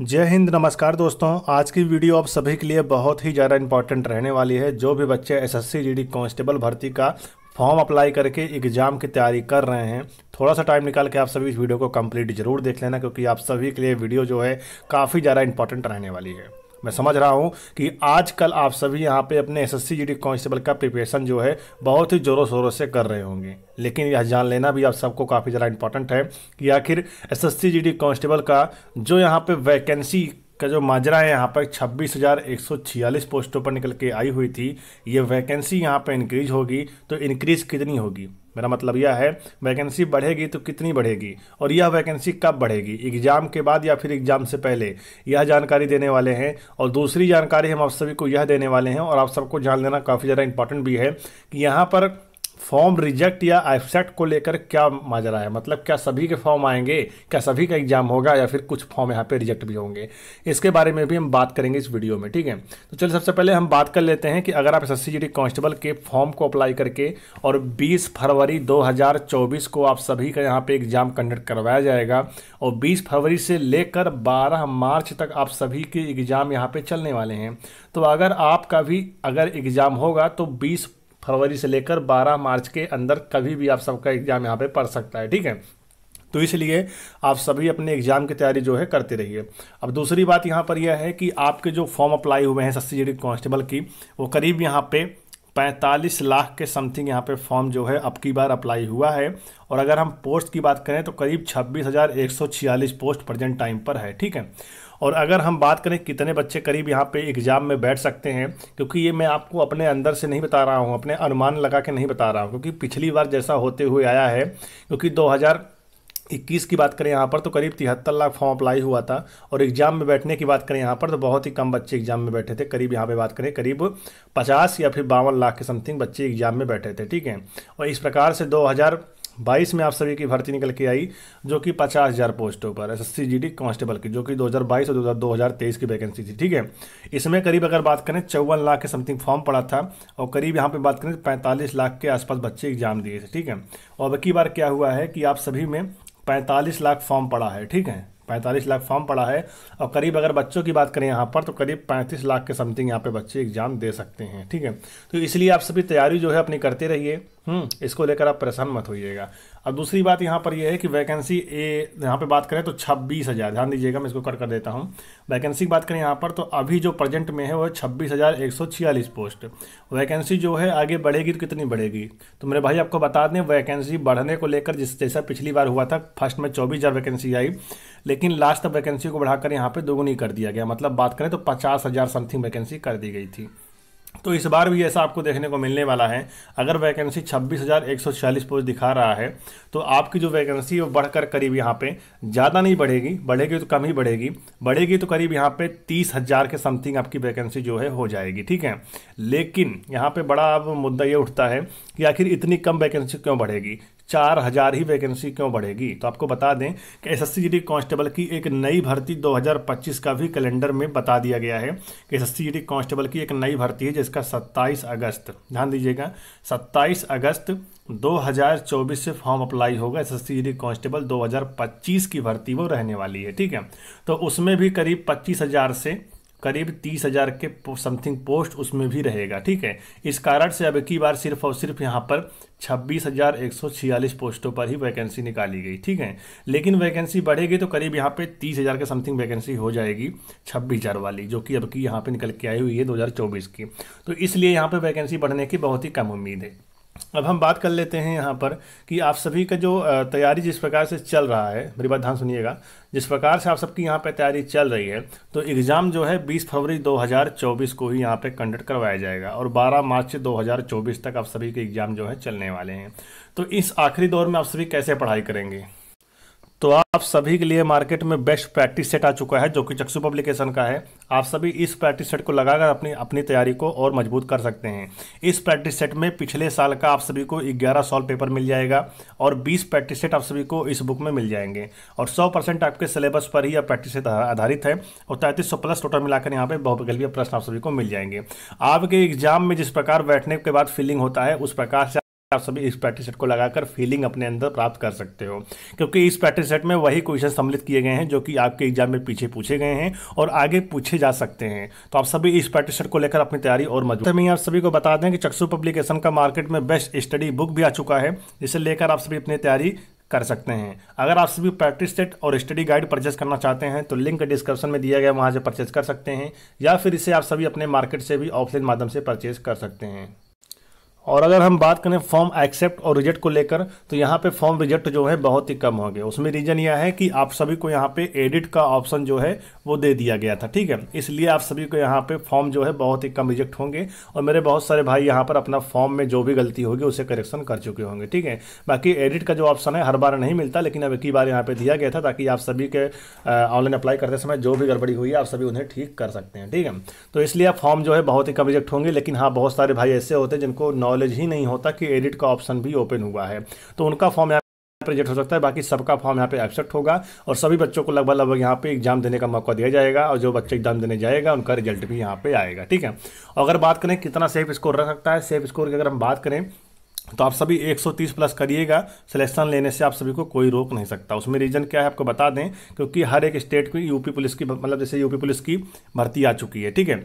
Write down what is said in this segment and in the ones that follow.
जय हिंद नमस्कार दोस्तों आज की वीडियो आप सभी के लिए बहुत ही ज़्यादा इंपॉर्टेंट रहने वाली है जो भी बच्चे एसएससी जीडी कांस्टेबल भर्ती का फॉर्म अप्लाई करके एग्ज़ाम की तैयारी कर रहे हैं थोड़ा सा टाइम निकाल के आप सभी इस वीडियो को कंप्लीट जरूर देख लेना क्योंकि आप सभी के लिए वीडियो जो है काफ़ी ज़्यादा इंपॉर्टेंट रहने वाली है मैं समझ रहा हूँ कि आजकल आप सभी यहाँ पे अपने एस एस कांस्टेबल का प्रिपरेशन जो है बहुत ही ज़ोरों शोरों से कर रहे होंगे लेकिन यह जान लेना भी आप सबको काफ़ी ज़्यादा इंपॉर्टेंट है कि आखिर एस एस कांस्टेबल का जो यहाँ पे वैकेंसी का जो माजरा है यहाँ पर छब्बीस हज़ार एक सौ छियालीस पोस्टों पर निकल के आई हुई थी ये वैकेंसी यहाँ पर इंक्रीज होगी तो इंक्रीज़ कितनी होगी मेरा मतलब यह है वैकेंसी बढ़ेगी तो कितनी बढ़ेगी और यह वैकेंसी कब बढ़ेगी एग्ज़ाम के बाद या फिर एग्ज़ाम से पहले यह जानकारी देने वाले हैं और दूसरी जानकारी हम आप सभी को यह देने वाले हैं और आप सबको जान लेना काफ़ी ज़्यादा इंपॉर्टेंट भी है कि यहाँ पर फॉर्म रिजेक्ट या एक्सेप्ट को लेकर क्या माजरा है मतलब क्या सभी के फॉर्म आएंगे क्या सभी का एग्जाम होगा या फिर कुछ फॉर्म यहाँ पे रिजेक्ट भी होंगे इसके बारे में भी हम बात करेंगे इस वीडियो में ठीक है तो चलिए सबसे पहले हम बात कर लेते हैं कि अगर आप एस एस कांस्टेबल के फॉर्म को अप्लाई करके और बीस फरवरी दो को आप सभी का यहाँ पर एग्जाम कंडक्ट करवाया जाएगा और बीस फरवरी से लेकर बारह मार्च तक आप सभी के एग्ज़ाम यहाँ पर चलने वाले हैं तो अगर आपका भी अगर एग्ज़ाम होगा तो बीस फरवरी से लेकर 12 मार्च के अंदर कभी भी आप सबका एग्ज़ाम यहाँ पे पड़ सकता है ठीक है तो इसलिए आप सभी अपने एग्ज़ाम की तैयारी जो है करते रहिए अब दूसरी बात यहाँ पर यह है कि आपके जो फॉर्म अप्लाई हुए हैं सस्ती जीडी कॉन्स्टेबल की वो करीब यहाँ पे पैंतालीस लाख के समथिंग यहाँ पे फॉर्म जो है अब की बार अप्लाई हुआ है और अगर हम पोस्ट की बात करें तो करीब छब्बीस हज़ार एक सौ छियालीस पोस्ट प्रजेंट टाइम पर है ठीक है और अगर हम बात करें कितने बच्चे करीब यहाँ पे एग्ज़ाम में बैठ सकते हैं क्योंकि ये मैं आपको अपने अंदर से नहीं बता रहा हूँ अपने अनुमान लगा के नहीं बता रहा हूँ क्योंकि पिछली बार जैसा होते हुए आया है क्योंकि दो इक्कीस की बात करें यहाँ पर तो करीब तिहत्तर लाख फॉर्म अप्लाई हुआ था और एग्जाम में बैठने की बात करें यहाँ पर तो बहुत ही कम बच्चे एग्जाम में बैठे थे करीब यहाँ पे बात करें करीब पचास या फिर बावन लाख के समथिंग बच्चे एग्जाम में बैठे थे ठीक है और इस प्रकार से दो हज़ार बाईस में आप सभी की भर्ती निकल के आई जो कि पचास हज़ार पोस्टों पर S S C G D constable की जो कि 2022 और 2023 की वैकेंसी थी ठीक है इसमें करीब अगर बात करें चौवन लाख के समथिंग फॉर्म पड़ा था और करीब यहाँ पे बात करें पैंतालीस लाख के आसपास बच्चे एग्जाम दिए थे ठीक है और अब बार क्या हुआ है कि आप सभी में पैंतालीस लाख फॉर्म पड़ा है ठीक है पैंतालीस लाख फॉर्म पड़ा है और करीब अगर बच्चों की बात करें यहाँ पर तो करीब पैंतीस लाख के समथिंग यहाँ पे बच्चे एग्जाम दे सकते हैं ठीक है तो इसलिए आप सभी तैयारी जो है अपनी करते रहिए हम्म, इसको लेकर आप परेशान मत होइएगा अब दूसरी बात यहाँ पर यह है कि वैकेंसी ए यहाँ पे बात करें तो छब्बीस हज़ार ध्यान दीजिएगा मैं इसको कट कर देता हूँ वैकेंसी की बात करें यहाँ पर तो अभी जो प्रेजेंट में है वो छब्बीस हज़ार एक सौ छियालीस पोस्ट वैकेंसी जो है आगे बढ़ेगी तो कितनी बढ़ेगी तो मेरे भाई आपको बता दें वैकेंसी बढ़ने को लेकर जिस जैसा पिछली बार हुआ था फर्स्ट में चौबीस हज़ार वैकेंसी आई लेकिन लास्ट तक वैकेंसी को बढ़ाकर यहाँ पर दोगुनी कर दिया गया मतलब बात करें तो पचास हज़ार समथिंग वैकेंसी कर दी गई थी तो इस बार भी ऐसा आपको देखने को मिलने वाला है अगर वैकेंसी छब्बीस हज़ार एक सौ छियालीस पोस्ट दिखा रहा है तो आपकी जो वैकेंसी वो बढ़कर करीब यहाँ पे ज़्यादा नहीं बढ़ेगी बढ़ेगी तो कम ही बढ़ेगी बढ़ेगी तो करीब यहाँ पे तीस हज़ार के समथिंग आपकी वैकेंसी जो है हो जाएगी ठीक है लेकिन यहाँ पर बड़ा अब मुद्दा ये उठता है कि आखिर इतनी कम वैकेंसी क्यों बढ़ेगी चार हज़ार ही वैकेंसी क्यों बढ़ेगी तो आपको बता दें कि एस एस कांस्टेबल की एक नई भर्ती 2025 का भी कैलेंडर में बता दिया गया है कि एस एस कांस्टेबल की एक नई भर्ती है जिसका 27 अगस्त ध्यान दीजिएगा 27 अगस्त 2024 से फॉर्म अप्लाई होगा एस एस कांस्टेबल 2025 की भर्ती वो रहने वाली है ठीक है तो उसमें भी करीब पच्चीस से करीब तीस हजार के समथिंग पोस्ट उसमें भी रहेगा ठीक है इस कारण से अब की बार सिर्फ और सिर्फ यहाँ पर छब्बीस हजार एक सौ छियालीस पोस्टों पर ही वैकेंसी निकाली गई ठीक है लेकिन वैकेंसी बढ़ेगी तो करीब यहाँ पे तीस हजार के समथिंग वैकेंसी हो जाएगी छब्बीस हजार वाली जो कि अब की यहाँ पे निकल के आई हुई है दो हजार चौबीस की तो इसलिए यहाँ पे वैकेंसी बढ़ने की बहुत ही कम उम्मीद है अब हम बात कर लेते हैं यहाँ पर कि आप सभी का जो तैयारी जिस प्रकार से चल रहा है मेरी बात ध्यान सुनिएगा जिस प्रकार से आप सबकी यहाँ पे तैयारी चल रही है तो एग्ज़ाम जो है 20 फरवरी 2024 को ही यहाँ पे कंडक्ट करवाया जाएगा और 12 मार्च से 2024 तक आप सभी के एग्ज़ाम जो है चलने वाले हैं तो इस आखिरी दौर में आप सभी कैसे पढ़ाई करेंगे तो आप सभी के लिए मार्केट में बेस्ट प्रैक्टिस सेट आ चुका है जो कि चक्षु पब्लिकेशन का है आप सभी इस प्रैक्टिस सेट को लगाकर अपनी अपनी तैयारी को और मजबूत कर सकते हैं इस प्रैक्टिस सेट में पिछले साल का आप सभी को 11 सॉल्व पेपर मिल जाएगा और 20 प्रैक्टिस सेट आप सभी को इस बुक में मिल जाएंगे और 100 परसेंट आपके सिलेबस पर ही यह प्रैक्टिस सेट आधारित है और तैंतीस सौ प्लस टोटल मिलाकर यहाँ पर बहुविकल्पीय प्रश्न आप सभी को मिल जाएंगे आपके एग्जाम में जिस प्रकार बैठने के बाद फीलिंग होता है उस प्रकार से आप सभी इस प्रैक्टिस सेट को लगाकर फीलिंग अपने अंदर प्राप्त कर सकते हो क्योंकि इस प्रैक्टिस सेट में वही क्वेश्चन सम्मिलित किए गए हैं जो कि आपके एग्जाम में पीछे पूछे गए हैं और आगे पूछे जा सकते हैं तो आप सभी इस प्रैक्टिस सेट को लेकर अपनी तैयारी और मजबूत में आप सभी को बता दें कि चक्षु पब्लिकेशन का मार्केट में बेस्ट स्टडी बुक भी आ चुका है जिसे लेकर आप सभी अपनी तैयारी कर सकते हैं अगर आप सभी प्रैक्टिस सेट और स्टडी गाइड परचेज करना चाहते हैं तो लिंक डिस्क्रिप्शन में दिया गया वहां से परचेज कर सकते हैं या फिर इसे आप सभी अपने मार्केट से भी ऑफलाइन माध्यम से परचेज कर सकते हैं और अगर हम बात करें फॉर्म एक्सेप्ट और रिजेक्ट को लेकर तो यहाँ पे फॉर्म रिजेक्ट जो है बहुत ही कम होंगे उसमें रीजन यह है कि आप सभी को यहाँ पे एडिट का ऑप्शन जो है वो दे दिया गया था ठीक है इसलिए आप सभी को यहाँ पे फॉर्म जो है बहुत ही कम रिजेक्ट होंगे और मेरे बहुत सारे भाई यहाँ पर अपना फॉर्म में जो भी गलती होगी उसे करेक्शन कर चुके होंगे ठीक है बाकी एडिट का जो ऑप्शन है हर बार नहीं मिलता लेकिन अब एक ही बार यहाँ पर दिया गया था ताकि आप सभी के ऑनलाइन अप्लाई करते समय जो भी गड़बड़ी हुई है आप सभी उन्हें ठीक कर सकते हैं ठीक है तो इसलिए आप फॉर्म जो है बहुत ही कम रिजेक्ट होंगे लेकिन हाँ बहुत सारे भाई ऐसे होते हैं जिनको नॉलेज ही नहीं होता कि एडिट का ऑप्शन भी ओपन हुआ है तो उनका फॉर्म प्रेजेंट हो सकता है बाकी सबका फॉर्म यहाँ पे एक्सेप्ट होगा और सभी बच्चों को लगभग लगभग यहाँ पे एग्जाम देने का मौका दिया जाएगा और जो बच्चे एग्जाम देने जाएगा उनका रिजल्ट भी यहाँ पे आएगा ठीक है अगर बात करें कितना सेफ स्कोर रख सकता है सेफ स्कोर की अगर हम बात करें तो आप सभी 130 प्लस करिएगा सिलेक्शन लेने से आप सभी को कोई रोक नहीं सकता उसमें रीज़न क्या है आपको बता दें क्योंकि हर एक स्टेट की यूपी पुलिस की मतलब जैसे यूपी पुलिस की भर्ती आ चुकी है ठीक है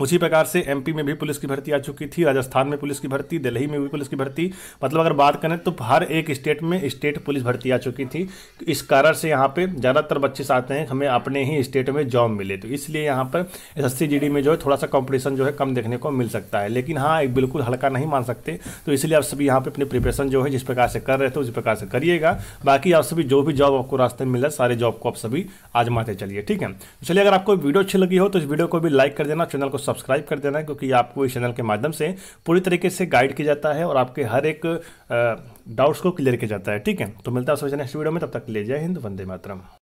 उसी प्रकार से एमपी में भी पुलिस की भर्ती आ चुकी थी राजस्थान में पुलिस की भर्ती दिल्ली में भी पुलिस की भर्ती मतलब अगर बात करें तो हर एक स्टेट में स्टेट पुलिस भर्ती आ चुकी थी इस कारण से यहाँ पे ज़्यादातर बच्चे चाहते हैं हमें अपने ही स्टेट में जॉब मिले तो इसलिए यहाँ पर एस एस में जो है थोड़ा सा कॉम्पिटिशन जो है कम देखने को मिल सकता है लेकिन हाँ एक बिल्कुल हल्का नहीं मान सकते तो इसलिए आप सभी यहाँ पर अपनी प्रिपरेशन जो है जिस प्रकार से कर रहे थे उसी प्रकार से करिएगा बाकी आप सभी जो भी जॉब आपको रास्ते में मिला सारे जॉब को आप सभी आजमाते चलिए ठीक है तो चलिए अगर आपको वीडियो अच्छी लगी हो तो इस वीडियो को भी लाइक कर देना चैनल को सब्सक्राइब कर देना क्योंकि आपको इस चैनल के माध्यम से पूरी तरीके से गाइड किया जाता है और आपके हर एक डाउट्स को क्लियर किया जाता है ठीक है तो मिलता है नेक्स्ट वीडियो में तब तक ले जय हिंद वंदे मातरम